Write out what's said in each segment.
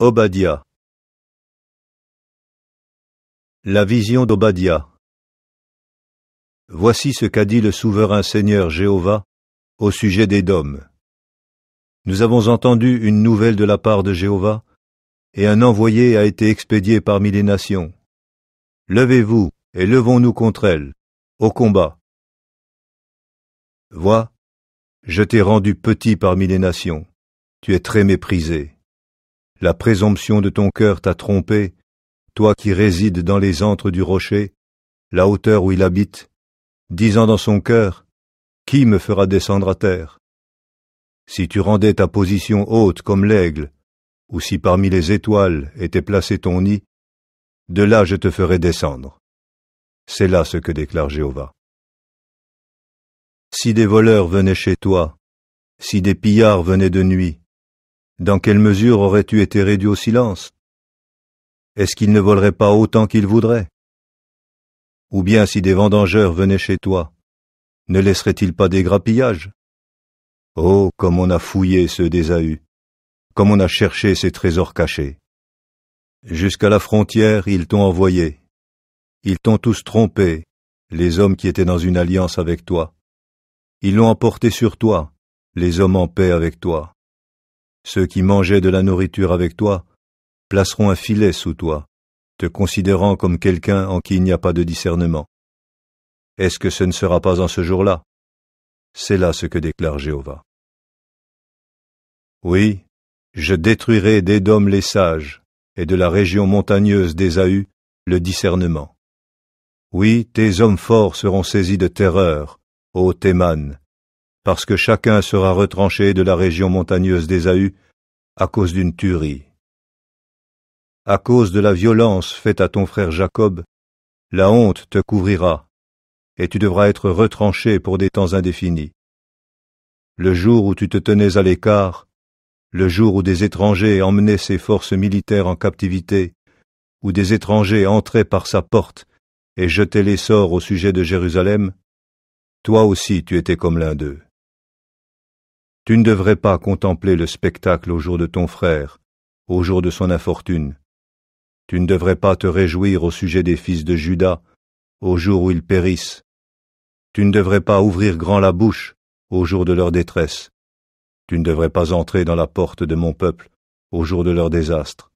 Obadiah La vision d'Obadiah Voici ce qu'a dit le souverain Seigneur Jéhovah au sujet des dômes. Nous avons entendu une nouvelle de la part de Jéhovah, et un envoyé a été expédié parmi les nations. Levez-vous et levons-nous contre elle, au combat. Vois, je t'ai rendu petit parmi les nations, tu es très méprisé la présomption de ton cœur t'a trompé, toi qui résides dans les antres du rocher, la hauteur où il habite, disant dans son cœur, Qui me fera descendre à terre Si tu rendais ta position haute comme l'aigle, ou si parmi les étoiles était placé ton nid, de là je te ferais descendre. C'est là ce que déclare Jéhovah. Si des voleurs venaient chez toi, si des pillards venaient de nuit, dans quelle mesure aurais-tu été réduit au silence Est-ce qu'ils ne volerait pas autant qu'ils voudraient Ou bien si des vendangeurs venaient chez toi, ne laisseraient-ils pas des grappillages Oh, comme on a fouillé ce d'Ésaü, comme on a cherché ces trésors cachés. Jusqu'à la frontière, ils t'ont envoyé. Ils t'ont tous trompé, les hommes qui étaient dans une alliance avec toi. Ils l'ont emporté sur toi, les hommes en paix avec toi. Ceux qui mangeaient de la nourriture avec toi placeront un filet sous toi, te considérant comme quelqu'un en qui il n'y a pas de discernement. Est-ce que ce ne sera pas en ce jour-là C'est là ce que déclare Jéhovah. Oui, je détruirai d'Edom les sages, et de la région montagneuse d'Esaü le discernement. Oui, tes hommes forts seront saisis de terreur, ô Théman, parce que chacun sera retranché de la région montagneuse d'Ésaü à cause d'une tuerie. À cause de la violence faite à ton frère Jacob, la honte te couvrira, et tu devras être retranché pour des temps indéfinis. Le jour où tu te tenais à l'écart, le jour où des étrangers emmenaient ses forces militaires en captivité, où des étrangers entraient par sa porte et jetaient les sorts au sujet de Jérusalem, toi aussi tu étais comme l'un d'eux. Tu ne devrais pas contempler le spectacle au jour de ton frère, au jour de son infortune. Tu ne devrais pas te réjouir au sujet des fils de Judas, au jour où ils périssent. Tu ne devrais pas ouvrir grand la bouche au jour de leur détresse. Tu ne devrais pas entrer dans la porte de mon peuple au jour de leur désastre.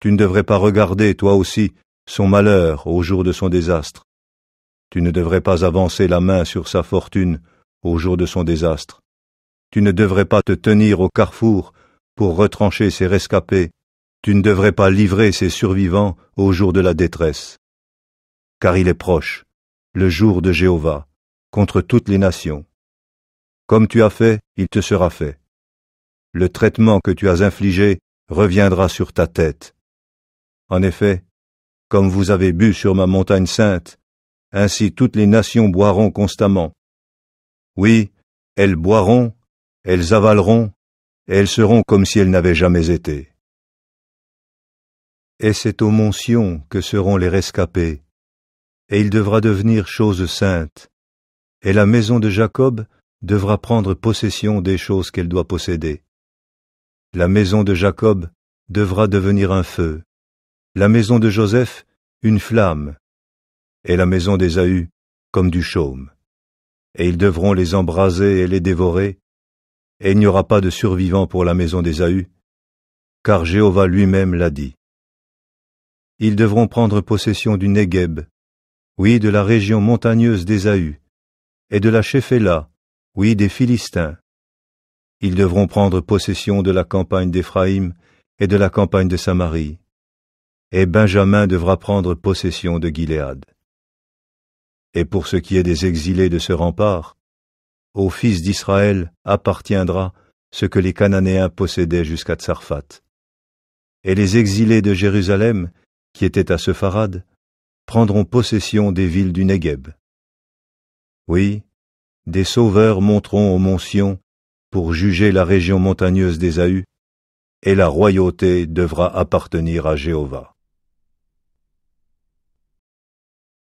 Tu ne devrais pas regarder, toi aussi, son malheur au jour de son désastre. Tu ne devrais pas avancer la main sur sa fortune au jour de son désastre. Tu ne devrais pas te tenir au carrefour pour retrancher ses rescapés. Tu ne devrais pas livrer ses survivants au jour de la détresse. Car il est proche, le jour de Jéhovah, contre toutes les nations. Comme tu as fait, il te sera fait. Le traitement que tu as infligé reviendra sur ta tête. En effet, comme vous avez bu sur ma montagne sainte, ainsi toutes les nations boiront constamment. Oui, elles boiront elles avaleront, et elles seront comme si elles n'avaient jamais été. Et c'est aux mont que seront les rescapés, et il devra devenir chose sainte, et la maison de Jacob devra prendre possession des choses qu'elle doit posséder. La maison de Jacob devra devenir un feu, la maison de Joseph une flamme, et la maison des d'Ésaü comme du chaume. Et ils devront les embraser et les dévorer, et il n'y aura pas de survivants pour la maison d'Ésaü, car Jéhovah lui-même l'a dit. Ils devront prendre possession du Négeb, oui, de la région montagneuse d'Ésaü, et de la Shephelah, oui, des Philistins. Ils devront prendre possession de la campagne d'Éphraïm et de la campagne de Samarie. Et Benjamin devra prendre possession de Gilead. Et pour ce qui est des exilés de ce rempart, au fils d'Israël appartiendra ce que les Cananéens possédaient jusqu'à Tsarfat. Et les exilés de Jérusalem, qui étaient à Sepharad, prendront possession des villes du Négeb. Oui, des sauveurs monteront au mont Sion pour juger la région montagneuse des Ahus, et la royauté devra appartenir à Jéhovah.